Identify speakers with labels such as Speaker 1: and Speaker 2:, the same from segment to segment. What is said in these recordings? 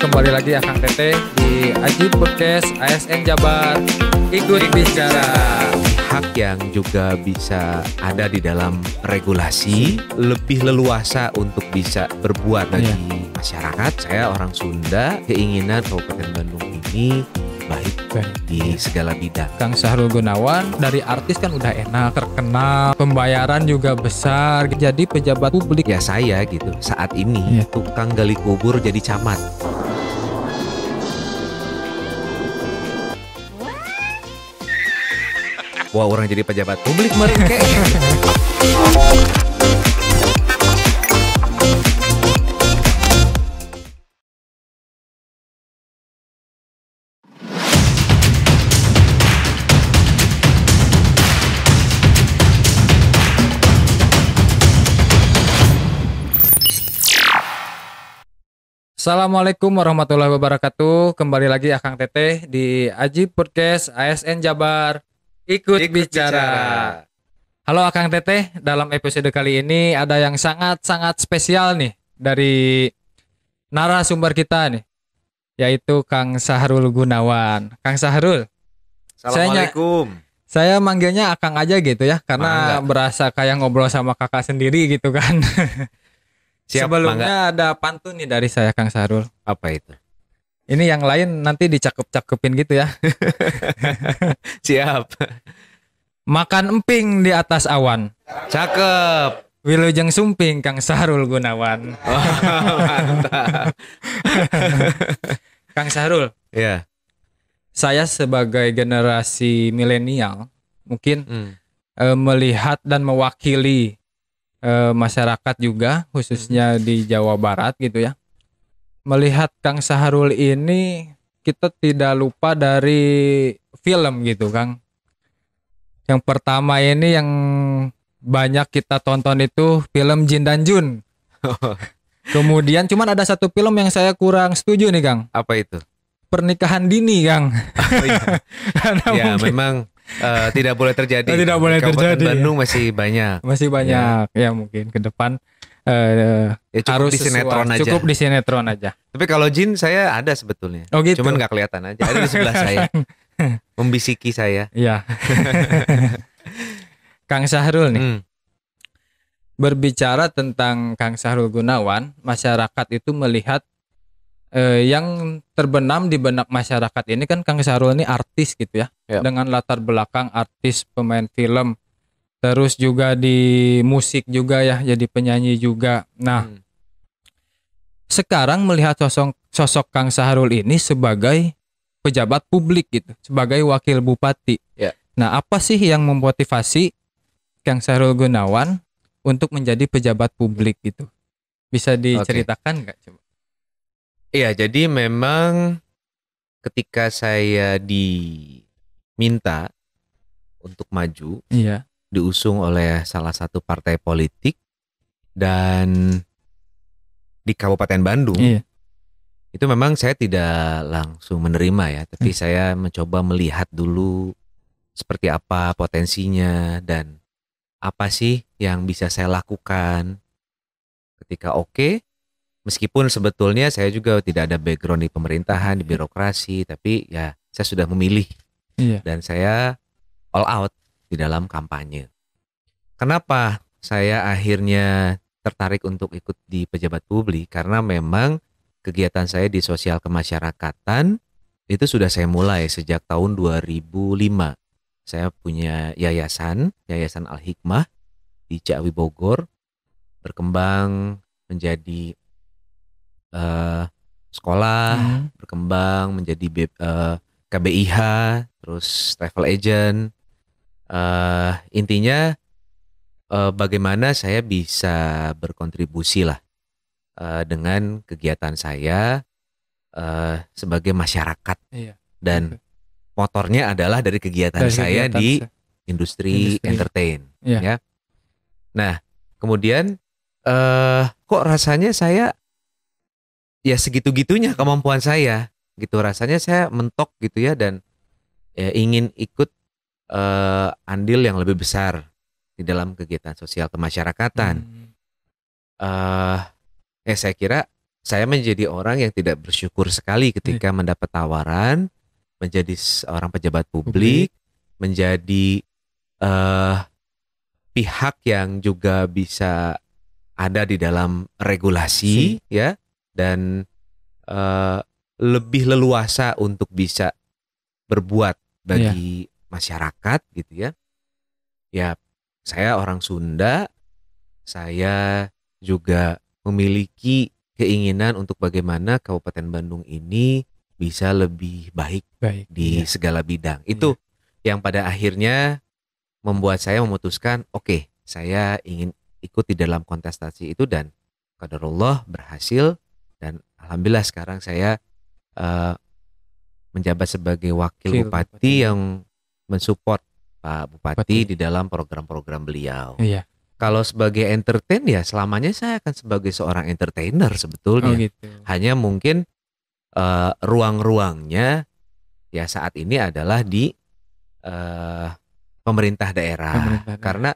Speaker 1: kembali lagi ya Kang Tete di Aji Podcast ASN Jabar ikut bicara
Speaker 2: hak yang juga bisa ada di dalam regulasi lebih leluasa untuk bisa berbuat bagi yeah. Iya. masyarakat saya orang Sunda keinginan Kabupaten Bandung ini baik di segala
Speaker 1: bidang. Kang Syahrul Gunawan dari artis kan udah enak, terkenal, pembayaran juga besar. Jadi pejabat publik ya saya gitu. Saat ini yeah. tukang gali kubur jadi
Speaker 2: camat. Wah orang jadi pejabat publik mereka.
Speaker 1: Assalamualaikum warahmatullahi wabarakatuh. Kembali lagi Akang Teteh di Aji Podcast ASN Jabar ikut, ikut bicara. bicara. Halo Akang Teteh, dalam episode kali ini ada yang sangat-sangat spesial nih dari narasumber kita nih, yaitu Kang Saharul Gunawan. Kang Saharul, Assalamualaikum. Saya, saya manggilnya Akang aja gitu ya, karena mangga. berasa kayak ngobrol sama kakak sendiri gitu kan. Siap, Sebelumnya mangga. ada pantun nih dari saya Kang Saharul. Apa itu? Ini yang lain nanti dicakup-cakupin gitu ya. Siap. Makan emping di atas awan. Cakep. Wilujeng Sumping Kang Sarul Gunawan. Oh, mantap. Kang Sarul. Ya. Yeah. Saya sebagai generasi milenial mungkin hmm. e, melihat dan mewakili e, masyarakat juga khususnya hmm. di Jawa Barat gitu ya melihat Kang Saharul ini kita tidak lupa dari film gitu Kang. Yang pertama ini yang banyak kita tonton itu film Jin dan Jun. Kemudian cuman ada satu film yang saya kurang setuju nih Kang. Apa itu? Pernikahan dini Kang. Oh, iya.
Speaker 2: ya mungkin. memang uh, tidak boleh terjadi. tidak boleh Kabupaten terjadi. Bandung
Speaker 1: masih banyak. Masih ya. banyak ya, ya mungkin ke depan eh ya cukup harus di sinetron sesuai, aja. Cukup di sinetron aja.
Speaker 2: Tapi kalau jin saya ada sebetulnya. Oh gitu. Cuman nggak kelihatan aja. Ada di sebelah saya.
Speaker 1: Membisiki saya. Iya. Kang Sahrul nih. Hmm. Berbicara tentang Kang Sahrul Gunawan, masyarakat itu melihat eh, yang terbenam di benak masyarakat ini kan Kang Sahrul ini artis gitu ya. Yep. Iya. Dengan latar belakang artis, pemain film, terus juga di musik juga ya jadi penyanyi juga nah hmm. sekarang melihat sosok sosok Kang Saharul ini sebagai pejabat publik gitu sebagai wakil bupati yeah. nah apa sih yang memotivasi Kang Saharul Gunawan untuk menjadi pejabat publik gitu bisa diceritakan nggak okay. coba
Speaker 2: Iya, jadi memang ketika saya diminta untuk maju, iya diusung oleh salah satu partai politik dan di Kabupaten Bandung iya. itu memang saya tidak langsung menerima ya tapi hmm. saya mencoba melihat dulu seperti apa potensinya dan apa sih yang bisa saya lakukan ketika oke okay, meskipun sebetulnya saya juga tidak ada background di pemerintahan di birokrasi tapi ya saya sudah memilih iya. dan saya all out di dalam kampanye. Kenapa saya akhirnya tertarik untuk ikut di pejabat publik? Karena memang kegiatan saya di sosial kemasyarakatan itu sudah saya mulai sejak tahun 2005. Saya punya yayasan, Yayasan Al-Hikmah di Ciawi Bogor, berkembang menjadi uh, sekolah, hmm. berkembang menjadi uh, eh, KBIH, terus travel agent, uh, intinya uh, bagaimana saya bisa berkontribusi lah uh, dengan kegiatan saya uh, sebagai masyarakat iya. dan Oke. motornya adalah dari kegiatan dari saya kegiatan di saya. Industri, industri entertain iya. ya nah kemudian uh, kok rasanya saya ya segitu gitunya kemampuan saya gitu rasanya saya mentok gitu ya dan ya, ingin ikut uh, andil yang lebih besar di dalam kegiatan sosial kemasyarakatan. Hmm. Uh, eh saya kira saya menjadi orang yang tidak bersyukur sekali ketika hmm. mendapat tawaran menjadi seorang pejabat publik, hmm. menjadi uh, pihak yang juga bisa ada di dalam regulasi hmm. ya dan uh, lebih leluasa untuk bisa berbuat iya. bagi yeah masyarakat gitu ya. Ya, saya orang Sunda, saya juga memiliki keinginan untuk bagaimana Kabupaten Bandung ini bisa lebih baik, baik di iya. segala bidang. Itu iya. yang pada akhirnya membuat saya memutuskan, oke, okay, saya ingin ikut di dalam kontestasi itu dan kaderullah berhasil dan alhamdulillah sekarang saya uh, menjabat sebagai wakil bupati yang mensupport Pak Bupati, Bupati. di dalam program-program beliau. Iya. Kalau sebagai entertain ya selamanya saya akan sebagai seorang entertainer sebetulnya. Oh, gitu. Hanya mungkin uh, ruang-ruangnya ya saat ini adalah di uh, pemerintah daerah. Pemerintah daerah. Karena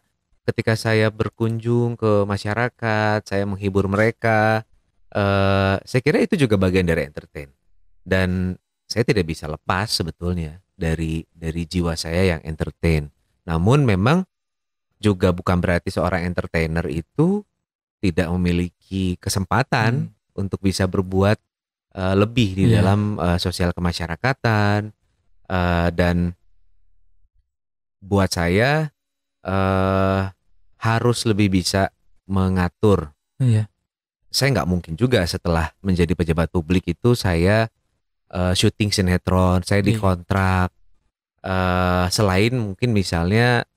Speaker 2: ketika saya berkunjung ke masyarakat, saya menghibur mereka, uh, saya kira itu juga bagian dari entertain. Dan saya tidak bisa lepas sebetulnya dari dari jiwa saya yang entertain. Namun memang juga bukan berarti seorang entertainer itu tidak memiliki kesempatan hmm. untuk bisa berbuat uh, lebih di yeah. dalam uh, sosial kemasyarakatan uh, dan buat saya uh, harus lebih bisa mengatur. Yeah. Saya nggak mungkin juga setelah menjadi pejabat publik itu saya uh, eh, syuting sinetron, saya hmm. dikontrak. Uh, selain mungkin misalnya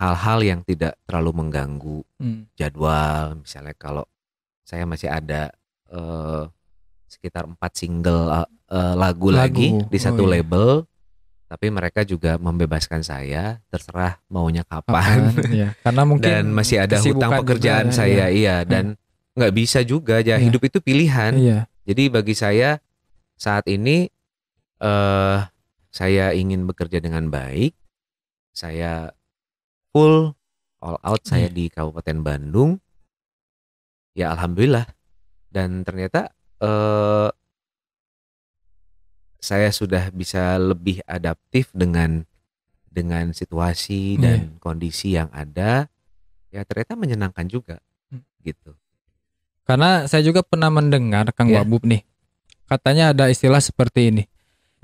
Speaker 2: hal-hal yang tidak terlalu mengganggu hmm. jadwal, misalnya kalau saya masih ada uh, sekitar empat single uh, lagu, lagu lagi di satu oh, iya. label, tapi mereka juga membebaskan saya terserah maunya kapan. Okay, iya. Karena mungkin dan masih ada hutang pekerjaan juga, kan, saya, iya, iya. dan hmm. nggak hmm. bisa juga, ya iya. hidup itu pilihan. Iya. Jadi bagi saya saat ini eh, saya ingin bekerja dengan baik, saya full all out saya hmm. saya di Kabupaten Bandung. Ya alhamdulillah. Dan ternyata eh, saya sudah bisa lebih adaptif dengan dengan situasi hmm. dan yeah. kondisi yang ada. Ya ternyata menyenangkan juga hmm.
Speaker 1: gitu. Karena saya juga pernah mendengar Kang yeah. Wabub nih katanya ada istilah seperti ini.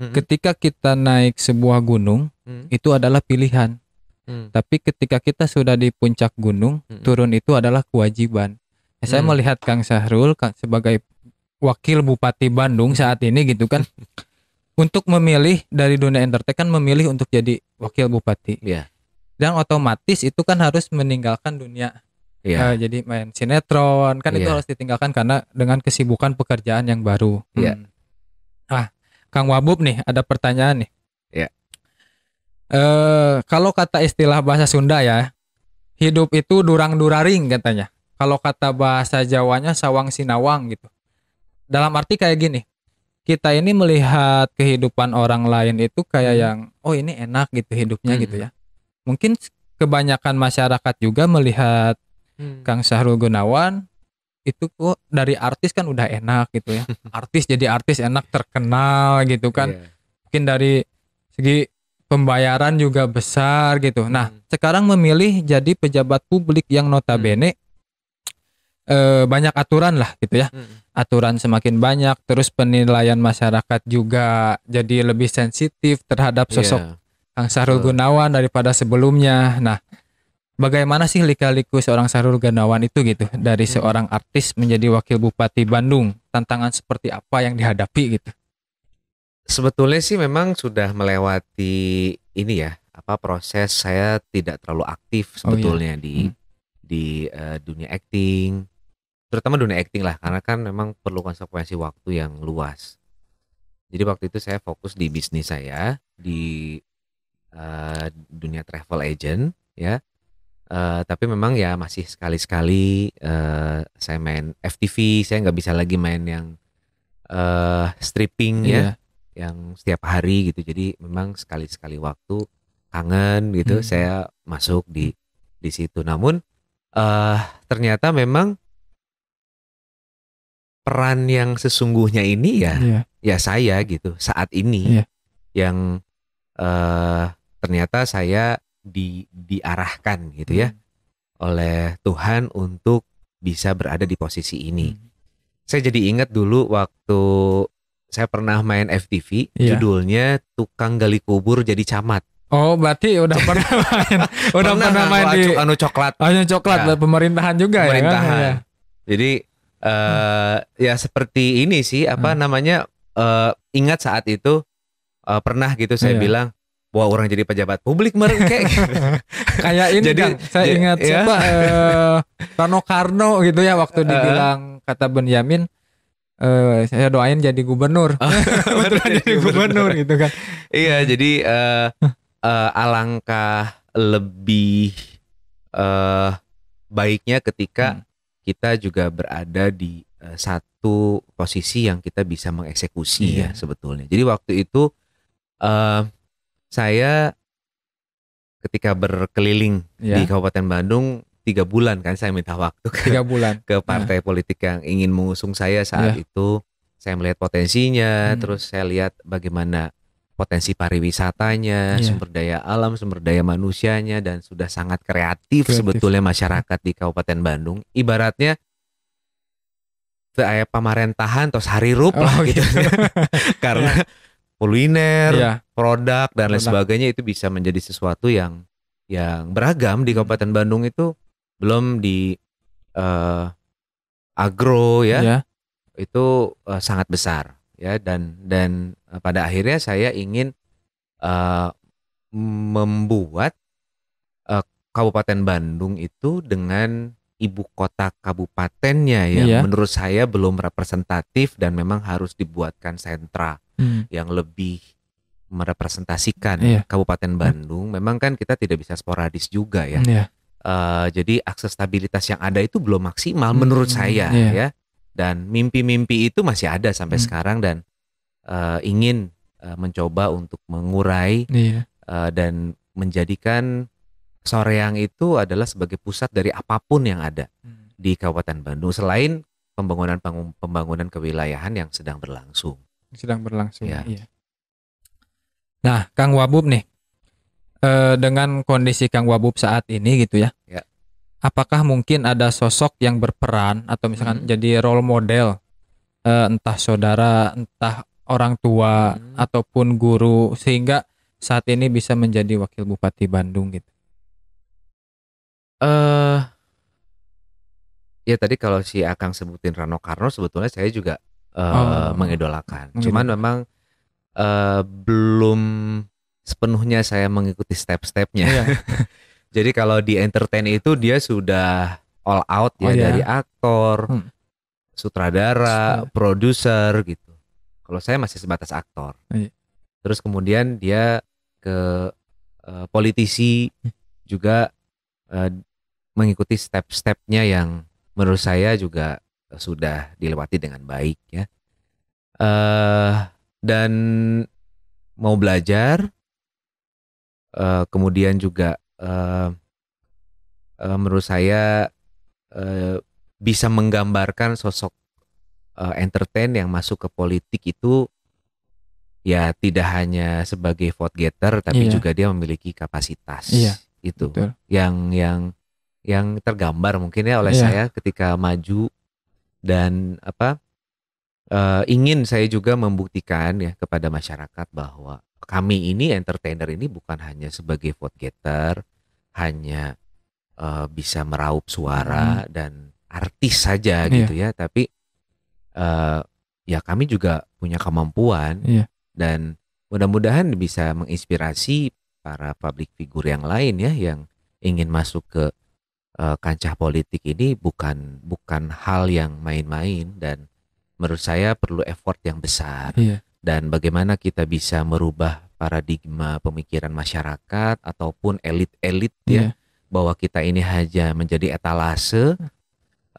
Speaker 1: Hmm. Ketika kita naik sebuah gunung, hmm. itu adalah pilihan. Hmm. Tapi ketika kita sudah di puncak gunung, hmm. turun itu adalah kewajiban. Nah, saya mm. melihat Kang Sahrul sebagai wakil Bupati Bandung saat ini gitu kan. untuk memilih dari dunia entertain kan memilih untuk jadi wakil bupati. Yeah. Dan otomatis itu kan harus meninggalkan dunia Yeah. Iya. Uh, jadi main sinetron kan yeah. itu iya. harus ditinggalkan karena dengan kesibukan pekerjaan yang baru. Iya. Hmm. Ah, Kang Wabub nih ada pertanyaan nih. Iya. Yeah. kalau kata istilah bahasa Sunda ya, hidup itu durang duraring katanya. Kalau kata bahasa Jawanya sawang sinawang gitu. Dalam arti kayak gini, kita ini melihat kehidupan orang lain itu kayak hmm. yang oh ini enak gitu hidupnya gitu hmm. gitu ya. Mungkin kebanyakan masyarakat juga melihat hmm. Kang Syahrul Gunawan itu kok dari artis kan udah enak gitu ya artis jadi artis enak terkenal gitu kan yeah. mungkin dari segi pembayaran juga besar gitu nah hmm. sekarang memilih jadi pejabat publik yang notabene hmm. e, banyak aturan lah gitu ya hmm. aturan semakin banyak terus penilaian masyarakat juga jadi lebih sensitif terhadap sosok yeah. Kang Syahrul Gunawan daripada sebelumnya nah bagaimana sih lika-liku seorang Sarul Ganawan itu gitu dari hmm. seorang artis menjadi wakil bupati Bandung tantangan seperti apa yang dihadapi gitu
Speaker 2: sebetulnya sih memang sudah melewati ini ya apa proses saya tidak terlalu aktif sebetulnya oh, iya. di hmm. di uh, dunia acting terutama dunia acting lah karena kan memang perlu konsekuensi waktu yang luas jadi waktu itu saya fokus di bisnis saya di uh, dunia travel agent ya Eh, tapi memang ya masih sekali-sekali uh, saya main FTV, saya nggak bisa lagi main yang uh, stripping yeah. ya, iya. yang setiap hari gitu. Jadi memang sekali-sekali waktu kangen gitu, hmm. saya masuk di di situ. Namun uh, ternyata memang peran yang sesungguhnya ini ya, yeah. ya saya gitu saat ini yeah. yang uh, ternyata saya di diarahkan gitu ya hmm. oleh Tuhan untuk bisa berada di posisi ini. Hmm. Saya jadi ingat dulu waktu saya pernah main FTV, yeah. judulnya Tukang Gali Kubur Jadi Camat.
Speaker 1: Oh, berarti udah pernah main, udah pernah, pernah main di
Speaker 2: anu coklat. Anu coklat ya. pemerintahan
Speaker 1: juga pemerintahan. ya. Kan? Iya.
Speaker 2: Jadi uh, hmm. ya seperti ini sih apa hmm. namanya uh, ingat saat itu uh, pernah gitu saya yeah. bilang bahwa orang jadi
Speaker 1: pejabat publik mereka gitu. kayak ini jadi, kan saya ya, ingat ya. siapa eh, Karno gitu ya waktu dibilang uh, kata Benyamin uh, eh, saya doain jadi gubernur oh, betul jadi gubernur gitu kan
Speaker 2: iya jadi uh, uh, alangkah lebih uh, baiknya ketika hmm. kita juga berada di uh, satu posisi yang kita bisa mengeksekusi ya iya. ya sebetulnya jadi waktu itu uh, saya ketika berkeliling yeah. di Kabupaten Bandung tiga bulan kan saya minta waktu ke, tiga bulan. ke partai iya. politik yang ingin mengusung saya saat yeah. itu saya melihat potensinya hmm. terus saya lihat bagaimana potensi pariwisatanya yeah. sumber daya alam sumber daya manusianya dan sudah sangat kreatif, kreatif. sebetulnya masyarakat di Kabupaten Bandung ibaratnya kayak pemerintahan atau hari rup oh, lah gitu, gitu. karena yeah kuliner, yeah. produk dan lain sebagainya itu bisa menjadi sesuatu yang yang beragam di hmm. Kabupaten Bandung itu belum di uh, agro ya. yeah. Itu uh, sangat besar ya dan dan eh, pada akhirnya saya ingin uh, membuat uh, Kabupaten Bandung itu dengan ibu kota kabupatennya yang yeah. menurut saya belum representatif dan memang harus dibuatkan sentra hmm. yang lebih merepresentasikan yeah. Kabupaten Bandung. Memang kan kita tidak bisa sporadis juga ya. Hmm, yeah. Iya. Uh, jadi aksesabilitas yang ada itu belum maksimal hmm. menurut saya yeah. ya. Dan mimpi-mimpi itu masih ada sampai hmm. sekarang dan uh, ingin uh, mencoba untuk mengurai yeah. Iya. uh, dan menjadikan Soreang itu adalah sebagai pusat dari apapun yang ada hmm. di Kabupaten Bandung selain pembangunan pembangunan kewilayahan yang sedang
Speaker 1: berlangsung sedang berlangsung. Ya. Iya. Nah, Kang Wabub nih, e, dengan kondisi Kang Wabub saat ini gitu ya, ya. apakah mungkin ada sosok yang berperan atau misalkan hmm. jadi role model, e, entah saudara, entah orang tua hmm. ataupun guru sehingga saat ini bisa menjadi wakil bupati Bandung gitu. Eh, uh,
Speaker 2: ya tadi kalau si Akang sebutin Rano Karno sebetulnya saya juga uh, oh. mengidolakan. Gitu. Cuman memang uh, belum sepenuhnya saya mengikuti step-stepnya. Yeah. Jadi kalau di entertain itu dia sudah all out ya oh, yeah. dari aktor, hmm. sutradara, produser gitu. Kalau saya masih sebatas aktor. Yeah. Terus kemudian dia ke uh, politisi juga uh, mengikuti step-stepnya yang menurut saya juga sudah dilewati dengan baik ya. Uh, dan mau belajar, uh, kemudian juga uh, uh, menurut saya uh, bisa menggambarkan sosok uh, entertain yang masuk ke politik itu ya tidak hanya sebagai vote getter tapi iya. juga dia memiliki kapasitas iya. itu Betul. yang yang yang tergambar mungkin ya oleh iya. saya ketika maju dan apa uh, ingin saya juga membuktikan ya kepada masyarakat bahwa kami ini entertainer ini bukan hanya sebagai vote getter, hanya uh, bisa meraup suara hmm. dan artis saja yeah. gitu ya, tapi uh, ya kami juga punya kemampuan yeah. dan mudah-mudahan bisa menginspirasi para public figure yang lain ya yang ingin masuk ke uh, kancah politik ini bukan bukan hal yang main-main dan menurut saya perlu effort yang besar iya. dan bagaimana kita bisa merubah paradigma pemikiran masyarakat ataupun elit-elit ya, iya. ya bahwa kita ini hanya menjadi etalase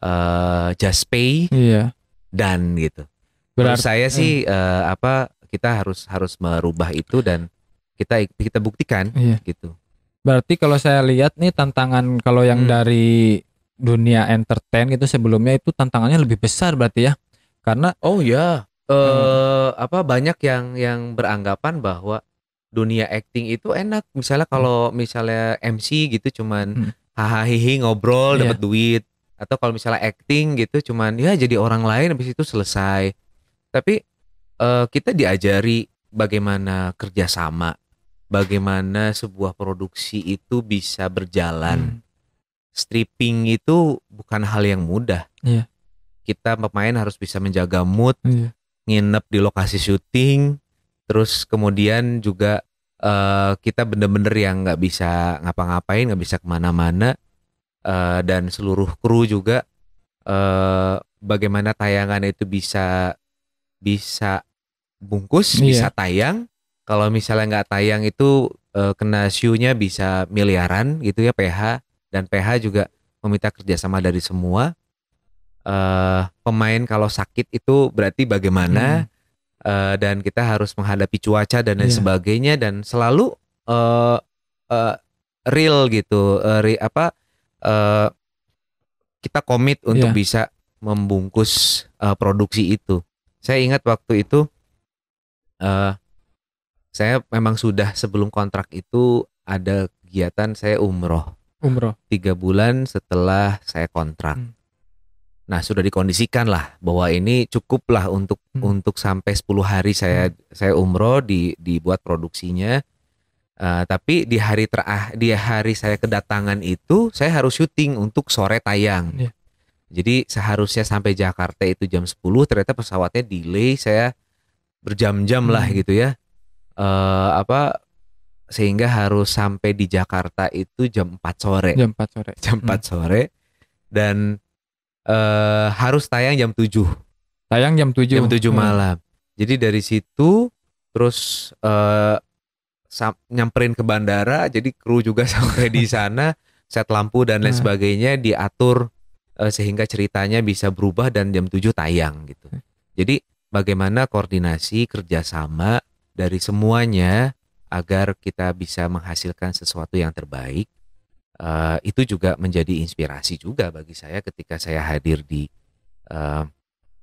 Speaker 2: uh, just pay iya. dan gitu
Speaker 1: Berarti, menurut saya sih
Speaker 2: uh, apa kita harus harus merubah itu dan kita kita buktikan iya. gitu
Speaker 1: Berarti kalau saya lihat nih tantangan kalau yang hmm. dari dunia entertain gitu sebelumnya itu tantangannya lebih besar berarti ya. Karena oh ya, eh
Speaker 2: hmm. apa banyak yang yang beranggapan bahwa dunia acting itu enak. Misalnya hmm. kalau hmm. misalnya MC gitu cuman hmm. hahaha ngobrol yeah. dapat iya. duit atau kalau misalnya acting gitu cuman ya jadi orang lain habis itu selesai. Tapi uh, kita diajari bagaimana kerjasama bagaimana sebuah produksi itu bisa berjalan. Hmm. Stripping itu bukan hal yang mudah. Yeah. Kita pemain harus bisa menjaga mood, yeah. nginep di lokasi syuting, terus kemudian juga uh, kita bener-bener yang nggak bisa ngapa-ngapain, nggak bisa kemana-mana, uh, dan seluruh kru juga uh, bagaimana tayangan itu bisa bisa bungkus, yeah. bisa tayang, kalau misalnya nggak tayang itu uh, kena siunya bisa miliaran gitu ya PH dan PH juga meminta kerjasama dari semua uh, pemain kalau sakit itu berarti bagaimana hmm. uh, dan kita harus menghadapi cuaca dan lain yeah. sebagainya dan selalu uh, uh, real gitu uh, re, apa uh, kita komit untuk yeah. bisa membungkus uh, produksi itu saya ingat waktu itu uh, saya memang sudah sebelum kontrak itu ada kegiatan saya umroh. Umroh. Tiga bulan setelah saya kontrak. Hmm. Nah sudah dikondisikan lah bahwa ini cukup lah untuk hmm. untuk sampai 10 hari saya hmm. saya umroh di dibuat produksinya. Uh, tapi di hari terah di hari saya kedatangan itu saya harus syuting untuk sore tayang. Yeah. Jadi seharusnya sampai Jakarta itu jam 10 ternyata pesawatnya delay saya berjam-jam hmm. lah gitu ya uh, apa sehingga harus sampai di Jakarta itu jam 4 sore. Jam 4 sore. Jam 4 hmm. sore dan uh, harus tayang jam 7. Tayang jam 7. Jam 7 hmm. malam. Jadi dari situ terus uh, nyamperin ke bandara, jadi kru juga sampai di sana, set lampu dan lain hmm. sebagainya diatur uh, sehingga ceritanya bisa berubah dan jam 7 tayang gitu. Hmm. Jadi bagaimana koordinasi kerjasama dari semuanya agar kita bisa menghasilkan sesuatu yang terbaik. Uh, itu juga menjadi inspirasi juga bagi saya ketika saya hadir di uh,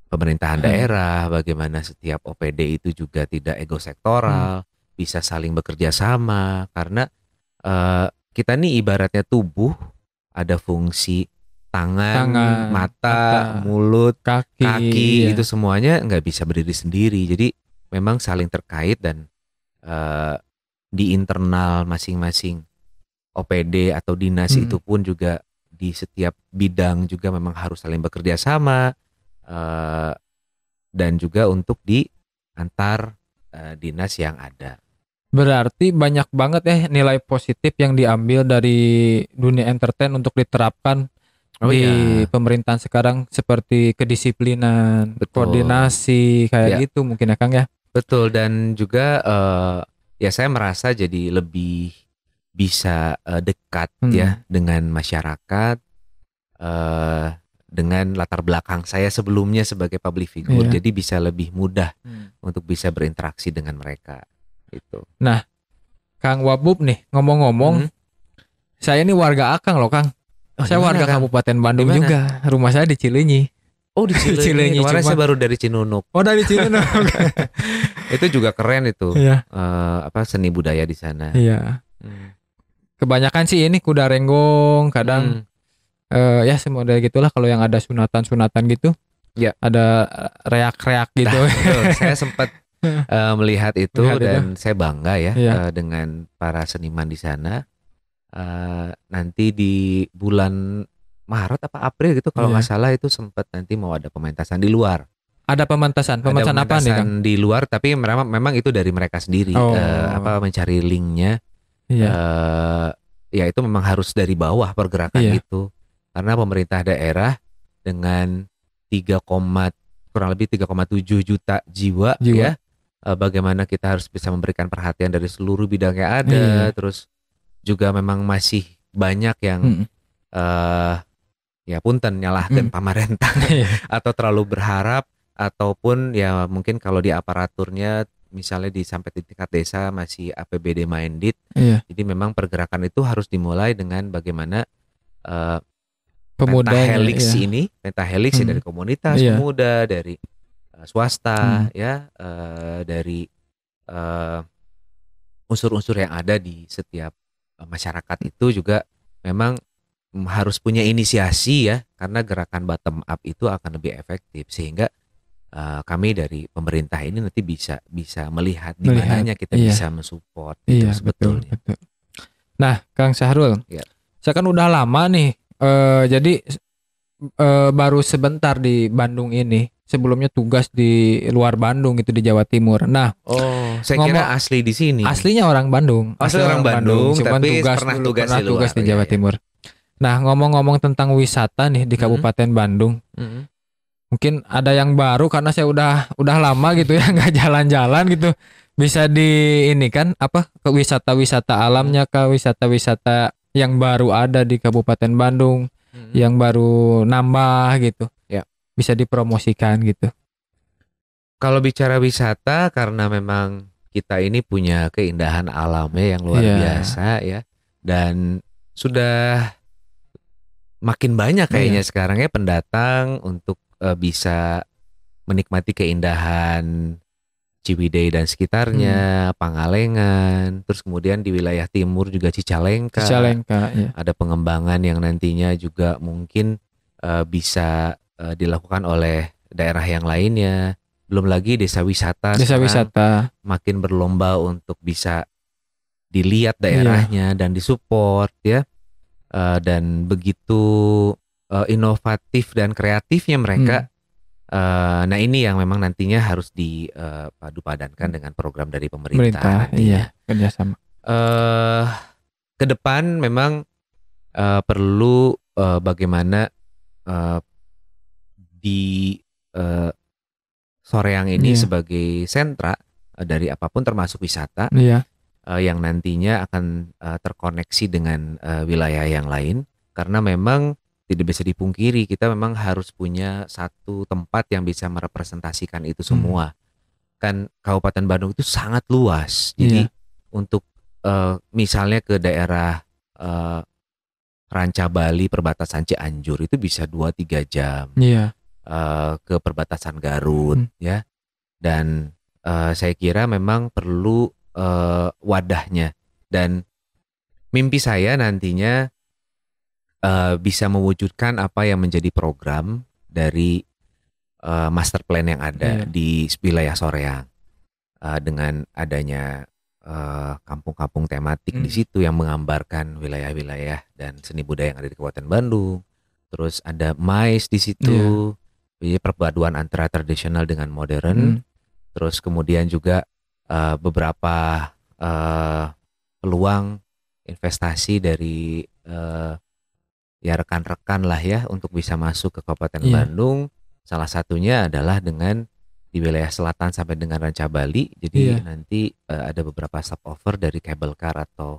Speaker 2: pemerintahan hmm. daerah, bagaimana setiap OPD itu juga tidak ego sektoral, hmm. bisa saling bekerja sama karena uh, kita nih ibaratnya tubuh ada fungsi tangan, tangan mata, mata, mulut, kaki, kaki iya. itu semuanya nggak bisa berdiri sendiri. Jadi memang saling terkait dan uh, di internal masing-masing OPD atau dinas hmm. itu pun juga di setiap bidang juga memang harus saling bekerja sama uh, dan juga untuk di
Speaker 1: antar uh, eh,
Speaker 2: dinas yang ada.
Speaker 1: Berarti banyak banget ya nilai positif yang diambil dari dunia entertain untuk diterapkan oh, di iya. pemerintahan sekarang seperti kedisiplinan, Betul. koordinasi kayak ya. gitu mungkin ya Kang ya.
Speaker 2: Betul dan juga uh, ya saya merasa jadi lebih bisa uh, dekat hmm. ya dengan masyarakat uh, dengan latar belakang saya sebelumnya sebagai public figure yeah. jadi bisa lebih mudah hmm. untuk bisa berinteraksi dengan mereka
Speaker 1: itu. Nah, Kang Wabub nih ngomong-ngomong, hmm. saya ini warga Akang loh Kang. Oh, saya warga kan? Kabupaten Bandung dimana? juga. Rumah saya di Cilenyi. Oh di Cilenyi. Cilenyi Kemarin cuman... saya baru dari Cinunuk. Oh dari Cinunuk.
Speaker 2: itu juga keren itu. Iya. Uh, apa seni budaya di sana. Iya.
Speaker 1: Hmm. Kebanyakan sih ini kuda renggong, kadang hmm. uh, ya semua dari gitulah kalau yang ada sunatan-sunatan gitu. Ya. Ada reak-reak gitu. Nah, saya
Speaker 2: sempat uh, eh, melihat itu melihat dan saya bangga ya iya. uh, dengan para seniman di sana. Uh, nanti di bulan Maret apa
Speaker 1: April gitu kalau iya. nggak yeah.
Speaker 2: salah itu sempat nanti mau ada pementasan di luar.
Speaker 1: Ada pementasan, pementasan, ada apa nih? kan?
Speaker 2: di luar, tapi memang memang itu dari mereka sendiri oh. uh, apa mencari linknya. Yeah. Iya. Uh, ya itu memang harus dari bawah pergerakan yeah. itu, karena pemerintah daerah dengan 3, kurang lebih 3,7 juta jiwa, jiwa. ya, eh, bagaimana kita harus bisa memberikan perhatian dari seluruh bidang yang ada, yeah. terus juga memang masih banyak yang hmm. uh, ya punten nyalahkan hmm. pamarentan iya. atau terlalu berharap ataupun ya mungkin kalau di aparaturnya misalnya di sampai di tingkat desa masih APBD minded. yeah. Jadi memang pergerakan itu harus dimulai dengan bagaimana uh,
Speaker 1: pemuda helix ya. Iya.
Speaker 2: ini, pentahelix ya hmm. ya dari komunitas yeah. pemuda, dari uh, swasta hmm. ya, uh, dari unsur-unsur uh, yang ada di setiap uh, masyarakat itu juga memang harus punya inisiasi ya karena gerakan bottom up itu akan lebih efektif sehingga uh, kami dari pemerintah ini nanti bisa bisa melihat di mananya kita iya. bisa mensupport gitu iya, sebetulnya.
Speaker 1: Betul, betul. Nah, Kang Syahrul, ya. saya kan udah lama nih uh, jadi uh, baru sebentar di Bandung ini. Sebelumnya tugas di luar Bandung itu di Jawa Timur. Nah,
Speaker 2: oh, saya ngomong, kira
Speaker 1: asli di sini. Aslinya orang Bandung. Asli, asli orang, orang Bandung, Bandung tapi tugas pernah dulu, tugas di tugas di iya, Jawa iya, Timur. Nah ngomong-ngomong tentang wisata nih di Kabupaten mm -hmm. Bandung, mm -hmm. mungkin ada yang baru karena saya udah udah lama gitu ya nggak jalan-jalan gitu. Bisa di ini kan apa ke wisata-wisata alamnya ke wisata-wisata yang baru ada di Kabupaten Bandung, mm -hmm. yang baru nambah gitu. Ya. Bisa dipromosikan gitu. Kalau bicara
Speaker 2: wisata karena memang kita ini punya keindahan alamnya yang luar yeah. biasa ya dan sudah makin banyak iya. kayaknya yeah. sekarang ya pendatang untuk uh, bisa menikmati keindahan Ciwidey dan sekitarnya, hmm. Pangalengan, terus kemudian di wilayah timur juga Cicalengka. Cicalengka, ya. Ada pengembangan yang nantinya juga mungkin uh, bisa uh, dilakukan oleh daerah yang lainnya. Belum lagi desa wisata. Desa wisata makin berlomba untuk bisa dilihat daerahnya iya. dan disupport ya. Eh, dan begitu uh, inovatif dan kreatifnya mereka. Hmm. Uh, nah ini yang memang nantinya harus dipadu padankan hmm. dengan program dari pemerintah. Pemerintah, iya kerjasama. Uh, ke depan memang uh, perlu uh, bagaimana uh, di uh, sore yang ini yeah. sebagai sentra uh, dari apapun termasuk wisata. Iya uh, yang nantinya akan uh, terkoneksi dengan uh, wilayah yang lain karena memang tidak bisa dipungkiri kita memang harus punya satu tempat yang bisa merepresentasikan itu hmm. semua. Hmm. Kan Kabupaten Bandung itu sangat luas. Jadi yeah. untuk uh, misalnya ke daerah uh, Ranca Bali perbatasan Cianjur itu bisa 2 3 jam. Yeah. Iya. Uh, ke perbatasan Garut hmm. ya. Dan uh, saya kira memang perlu uh, wadahnya dan mimpi saya nantinya uh, bisa mewujudkan apa yang menjadi program dari uh, master plan yang ada hmm. di wilayah Soreang uh, dengan adanya kampung-kampung uh, tematik hmm. di situ yang menggambarkan wilayah-wilayah dan seni budaya yang ada di Kabupaten Bandung. Terus ada mais di situ. Yeah. Jadi perpaduan antara tradisional dengan modern. Hmm. Terus kemudian juga uh, beberapa uh, peluang investasi dari uh, ya rekan-rekan lah ya untuk bisa masuk ke Kabupaten yeah. Bandung. Salah satunya adalah dengan di wilayah selatan sampai dengan Ranca Bali. Jadi yeah. nanti uh, ada beberapa sub stopover dari cable car atau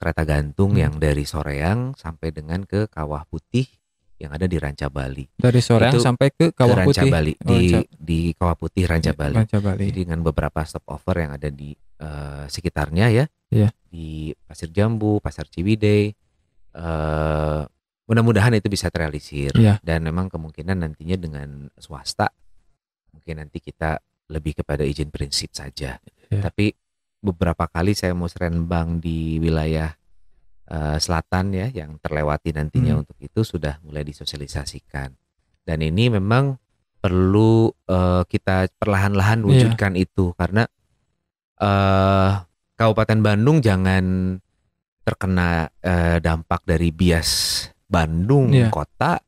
Speaker 2: kereta gantung hmm. yang dari Soreang sampai dengan ke Kawah Putih yang ada di Ranca Bali. Dari Soreang itu sampai ke Kawah ke Ranca Putih. Bali oh, di di Kawah Putih Ranca Bali. Jadi dengan beberapa stopover yang ada di uh, sekitarnya ya. Iya. Di Pasir Jambu, Pasar Ciwidey. Uh, mudah-mudahan itu bisa terrealisir iya. dan memang kemungkinan nantinya dengan swasta mungkin nanti kita lebih kepada izin prinsip saja. Iya. Tapi beberapa kali saya mau serembang di wilayah Eh, selatan ya yang terlewati nantinya hmm. untuk itu sudah mulai disosialisasikan. Dan ini memang perlu uh, kita perlahan-lahan iya. wujudkan yeah. itu karena uh, Kabupaten Bandung jangan terkena uh, dampak dari bias Bandung yeah. kota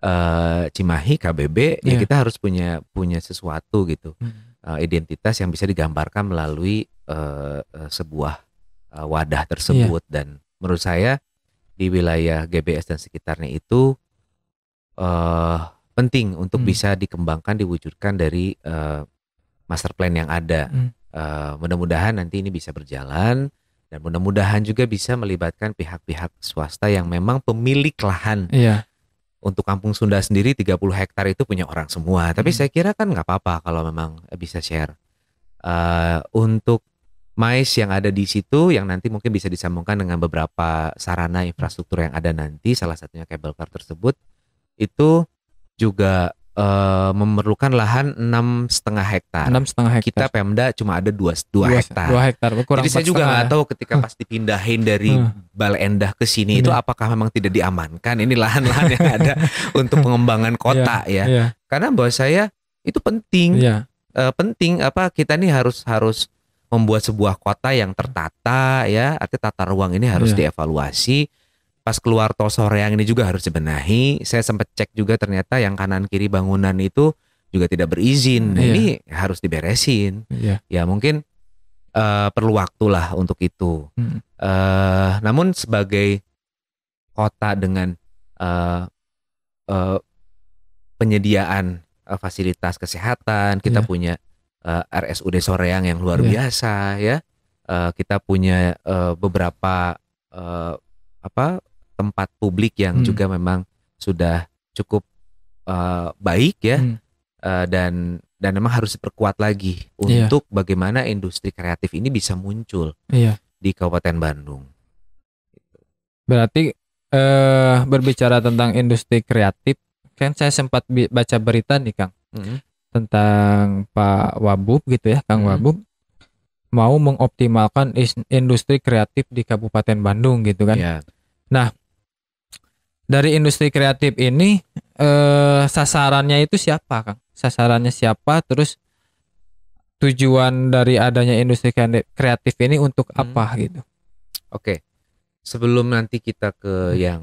Speaker 2: uh, Cimahi KBB yeah. ya iya. kita harus punya punya sesuatu gitu hmm. uh, identitas yang bisa digambarkan melalui uh, sebuah uh, wadah tersebut yeah. dan menurut saya di wilayah GBS dan sekitarnya itu uh, penting untuk hmm. bisa dikembangkan diwujudkan dari uh, master plan yang ada. Hmm. Uh, mudah-mudahan nanti ini bisa berjalan dan mudah-mudahan juga bisa melibatkan pihak-pihak swasta yang memang pemilik lahan. Iya. Untuk kampung Sunda sendiri 30 hektar itu punya orang semua. Tapi hmm. saya kira kan nggak apa-apa kalau memang bisa share. Uh, untuk mais yang ada di situ yang nanti mungkin bisa disambungkan dengan beberapa sarana infrastruktur yang ada nanti salah satunya kabel car tersebut itu juga uh, memerlukan lahan enam setengah hektar. Enam setengah hektar. Kita Pemda cuma ada dua dua hektar. Dua hektar. Jadi saya juga nggak tahu ketika pas dipindahin dari hmm. Balendah ke sini itu hmm. apakah memang tidak diamankan ini lahan-lahan yang ada untuk pengembangan kota yeah, ya. Yeah. Karena buat saya itu penting. Yeah. Iya. Uh, penting apa kita ini harus harus membuat sebuah kota yang tertata ya artinya tata ruang ini harus yeah. dievaluasi pas keluar tol yang ini juga harus dibenahi saya sempat cek juga ternyata yang kanan kiri bangunan itu juga tidak berizin yeah. Iya. ini harus diberesin yeah. ya mungkin uh, perlu waktu lah untuk itu hmm. uh, namun sebagai kota dengan uh, uh, penyediaan uh, fasilitas kesehatan kita yeah. punya Eh, RSUD Soreang yang luar yeah. biasa ya. Uh, kita punya uh, beberapa uh, apa tempat publik yang hmm. juga memang sudah cukup uh, baik ya. Hmm. Uh, dan dan memang harus diperkuat lagi iya. untuk yeah. bagaimana industri kreatif ini bisa muncul yeah. di Kabupaten Bandung.
Speaker 1: Berarti eh berbicara tentang industri kreatif, kan saya sempat baca berita nih Kang. Mm -hmm tentang Pak Wabub gitu ya, Kang hmm. Wabub mau mengoptimalkan industri kreatif di Kabupaten Bandung gitu kan. Ya. Nah, dari industri kreatif ini eh, sasarannya itu siapa, Kang? Sasarannya siapa? Terus tujuan dari adanya industri kreatif ini untuk hmm. apa gitu? Oke,
Speaker 2: sebelum nanti kita ke hmm. yang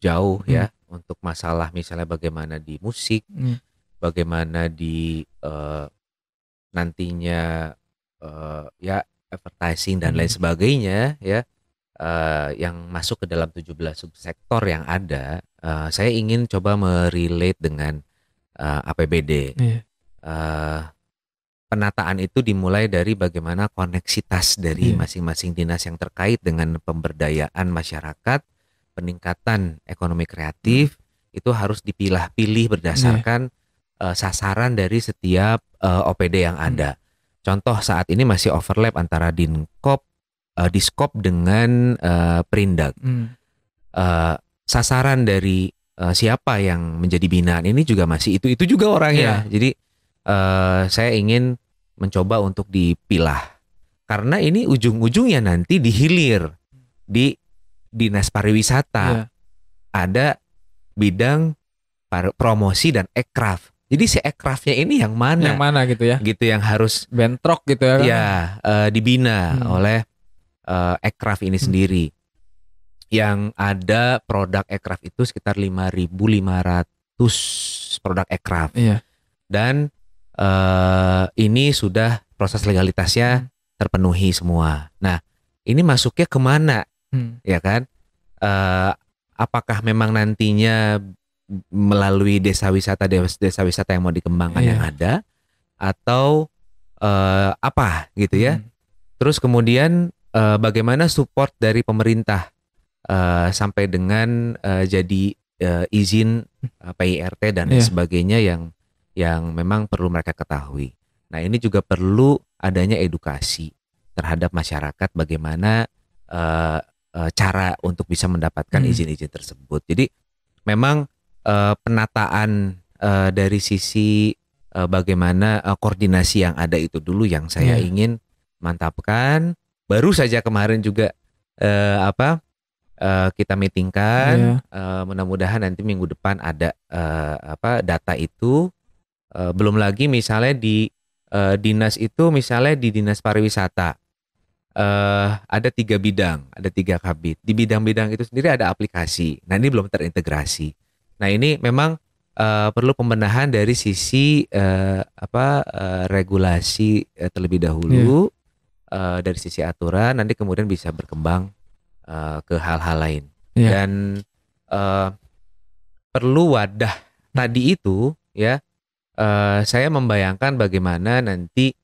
Speaker 2: jauh ya hmm. ya untuk masalah misalnya bagaimana di musik, hmm bagaimana di uh, nantinya uh, ya advertising dan lain hmm. sebagainya ya uh, yang masuk ke dalam 17 subsektor yang ada uh, saya ingin coba merelate dengan uh, APBD yeah. Iya. uh, penataan itu dimulai dari bagaimana koneksitas dari iya. masing-masing yeah. dinas yang terkait dengan pemberdayaan masyarakat, peningkatan ekonomi kreatif hmm. itu harus dipilah-pilih berdasarkan yeah uh, sasaran dari setiap uh, eh, OPD yang hmm. ada. Hmm. Contoh saat ini masih overlap antara dinkop, uh, diskop dengan uh, perindak. Hmm. Uh, sasaran dari uh, siapa yang menjadi binaan ini juga masih itu itu juga orangnya. Yeah. Jadi uh, saya ingin mencoba untuk dipilah karena ini ujung-ujungnya nanti dihilir di dinas pariwisata yeah. ada bidang promosi dan ekraf jadi si aircraftnya ini yang mana? Yang mana gitu ya? Gitu yang harus bentrok gitu ya? Kan? uh, dibina hmm. oleh uh, aircraft ini hmm. sendiri. Yang ada produk aircraft itu sekitar 5.500 produk aircraft. Iya. Dan uh, ini sudah proses legalitasnya hmm. terpenuhi semua. Nah ini masuknya kemana? Hmm. Ya kan? Uh, apakah memang nantinya melalui desa wisata desa wisata yang mau dikembangkan yeah. yang ada atau uh, apa gitu ya. Hmm. Terus kemudian uh, bagaimana support dari pemerintah uh, sampai dengan uh, jadi uh, izin uh, PIRT dan yeah. sebagainya yang yang memang perlu mereka ketahui. Nah, ini juga perlu adanya edukasi terhadap masyarakat bagaimana uh, uh, cara untuk bisa mendapatkan hmm. izin-izin hmm. tersebut. Jadi memang uh, penataan uh, dari sisi uh, bagaimana uh, koordinasi yang ada itu dulu yang saya yeah. ingin mantapkan. Baru saja kemarin juga uh, apa uh, kita meetingkan. Yeah. Iya. Uh, Mudah-mudahan nanti minggu depan ada uh, apa data itu. Uh, belum lagi misalnya di uh, dinas itu misalnya di dinas pariwisata uh, ada tiga bidang, ada tiga kabit. Di bidang-bidang itu sendiri ada aplikasi. Nah ini belum terintegrasi. Nah ini memang uh, perlu pembenahan dari sisi uh, apa uh, regulasi uh, terlebih dahulu yeah. Iya. uh, dari sisi aturan nanti kemudian bisa berkembang uh, ke hal-hal lain yeah. dan uh, perlu wadah tadi itu ya uh, saya membayangkan bagaimana nanti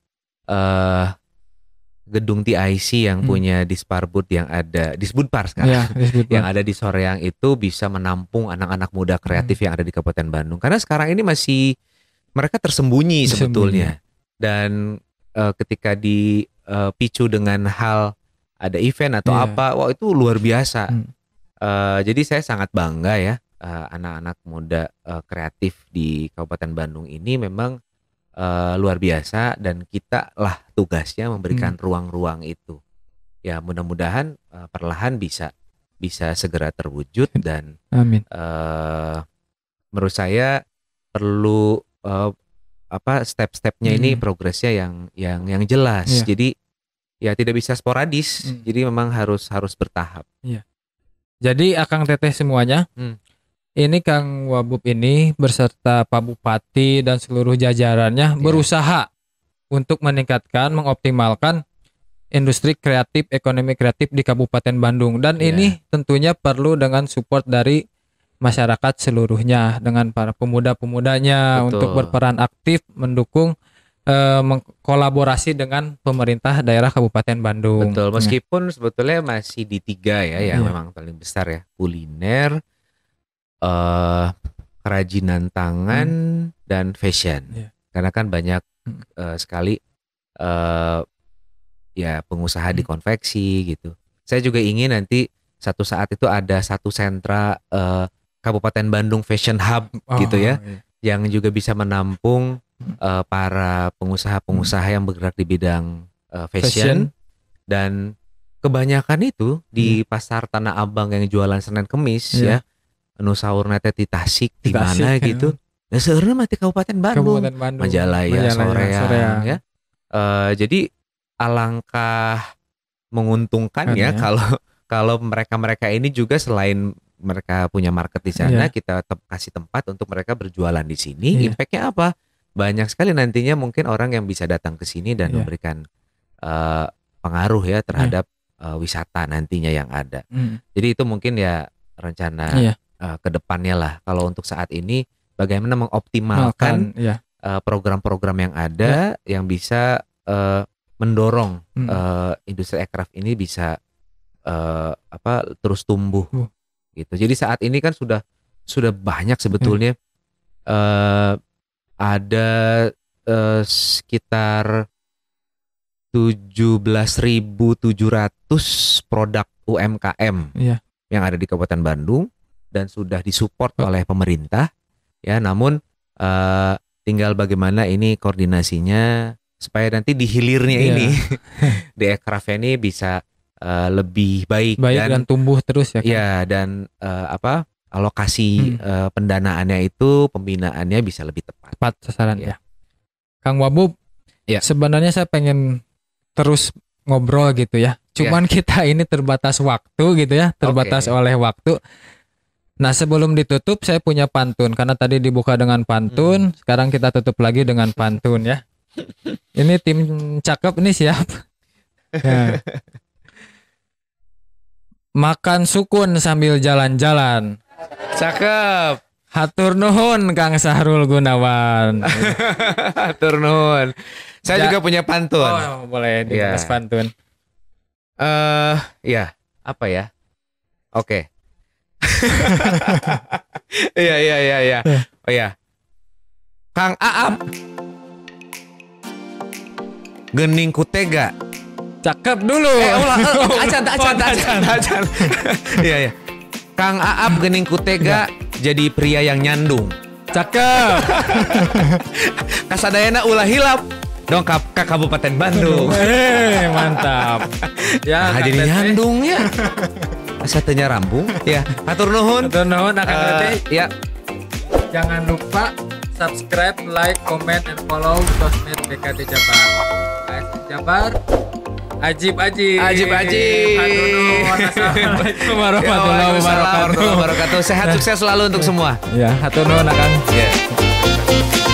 Speaker 2: uh, gedung TIC yang hmm. punya disparbud yang ada pars sekarang ya, yang ada di Soreang itu bisa menampung anak-anak muda kreatif hmm. yang ada di Kabupaten Bandung karena sekarang ini masih mereka tersembunyi, tersembunyi. sebetulnya dan uh, ketika dipicu eh, uh, dengan hal ada event atau yeah. apa wah itu luar biasa hmm. uh, jadi saya sangat bangga ya anak-anak uh, muda uh, kreatif di Kabupaten Bandung ini memang uh, luar biasa dan kita lah tugasnya memberikan hmm. ruang-ruang hmm. itu. Ya mudah-mudahan uh, perlahan bisa bisa segera terwujud dan Amin. Uh, menurut saya perlu uh, apa step-stepnya hmm. ini progresnya yang yang yang jelas. Yeah. Jadi ya tidak bisa sporadis. Hmm. Jadi memang
Speaker 1: harus harus bertahap. Yeah. Jadi Akang Teteh semuanya, hmm ini Kang Wabub ini berserta Pak Bupati dan seluruh jajarannya yeah. berusaha untuk meningkatkan, mengoptimalkan industri kreatif, ekonomi kreatif di Kabupaten Bandung dan yeah. ini tentunya perlu dengan support dari masyarakat seluruhnya dengan para pemuda-pemudanya untuk berperan aktif mendukung eh, mengkolaborasi dengan pemerintah daerah Kabupaten Bandung. Betul, nah. meskipun
Speaker 2: yeah. sebetulnya masih di tiga ya yang ya. memang paling besar ya, kuliner, uh, kerajinan tangan hmm. dan fashion. Yeah. Karena kan banyak uh, sekali uh, ya pengusaha hmm. di konveksi gitu. Saya juga ingin nanti satu saat itu ada satu sentra uh, Kabupaten Bandung Fashion Hub oh, gitu ya, iya. yang juga bisa menampung uh, para pengusaha-pengusaha yang bergerak di bidang uh, fashion, fashion dan kebanyakan itu di iya. pasar Tanah Abang yang jualan Senin Kemis yeah. ya anu sahur teh di Tasik di mana ya. gitu. Nah, seurna mati Kabupaten Bandung, Kabupaten Bandung. Majalaya, Majalaya Soreang, ya. Uh, jadi alangkah menguntungkan ya kalau kalau mereka-mereka ini juga selain mereka punya market di sana, yeah. kita te kasih tempat untuk mereka berjualan di sini. Yeah. Impactnya apa? Banyak sekali nantinya mungkin orang yang bisa datang ke sini dan yeah. memberikan uh, pengaruh ya terhadap yeah. Iya. uh, wisata nantinya yang ada. Mm. Jadi itu mungkin ya rencana yeah uh, ke depannya lah. Kalau untuk saat ini bagaimana mengoptimalkan ya. Eh, program-program ya. uh, yang ada ya. yang bisa uh, mendorong hmm. uh, industri aircraft ini bisa uh, apa terus tumbuh. Uh. Gitu. Jadi saat ini kan sudah sudah banyak sebetulnya ya. uh, ada uh, sekitar 17.700 produk UMKM ya. yang ada di Kabupaten Bandung dan sudah disupport oleh pemerintah ya namun uh, tinggal bagaimana ini koordinasinya supaya nanti di hilirnya yeah. ini di aircraft ini bisa uh, lebih baik, baik dan, dan tumbuh terus ya kan? ya dan uh, apa alokasi hmm. uh,
Speaker 1: pendanaannya itu pembinaannya bisa lebih tepat tepat sasaran iya. ya, Kang Wabu ya sebenarnya saya pengen terus ngobrol gitu ya iya. cuman ya. kita ini terbatas waktu gitu ya terbatas okay. oleh waktu Nah sebelum ditutup saya punya pantun karena tadi dibuka dengan pantun, hmm. sekarang kita tutup lagi dengan pantun ya. Ini tim cakep nih siap. Ya. Makan sukun sambil jalan-jalan. Cakep. Hatur nuhun Kang Sahrul Gunawan. Hatur nuhun.
Speaker 2: Saya ja juga punya pantun. Oh, boleh dikasih iya. yeah. pantun. Eh, uh, ya, yeah. apa ya? Oke. Okay Iya iya iya iya. Eh. Oh ya, Kang Aap. Gening Kutega. Cakep dulu. Eh, ulah, eh, eh, acan, acan, acan, acan. Iya, iya. Kang Aap Gening Kutega iya. jadi pria yang nyandung. Cakep. Kasadayana ulah hilap. Dongkap ke Kabupaten Bandung. Hei, mantap. ya, nah, jadi nyandung ya satenya rampung. ya, atur nuhun. Atur nuhun
Speaker 1: akan uh, eh, Ya. Jangan lupa subscribe, like, comment, and follow sosmed BKT Jabar. Jabar, Ajib Ajib. Ajib Ajib. Assalamualaikum ya, warahmatullahi wabarakatuh. Sehat sukses
Speaker 2: selalu untuk semua.
Speaker 1: Ya, Nuhun akan. Yeah.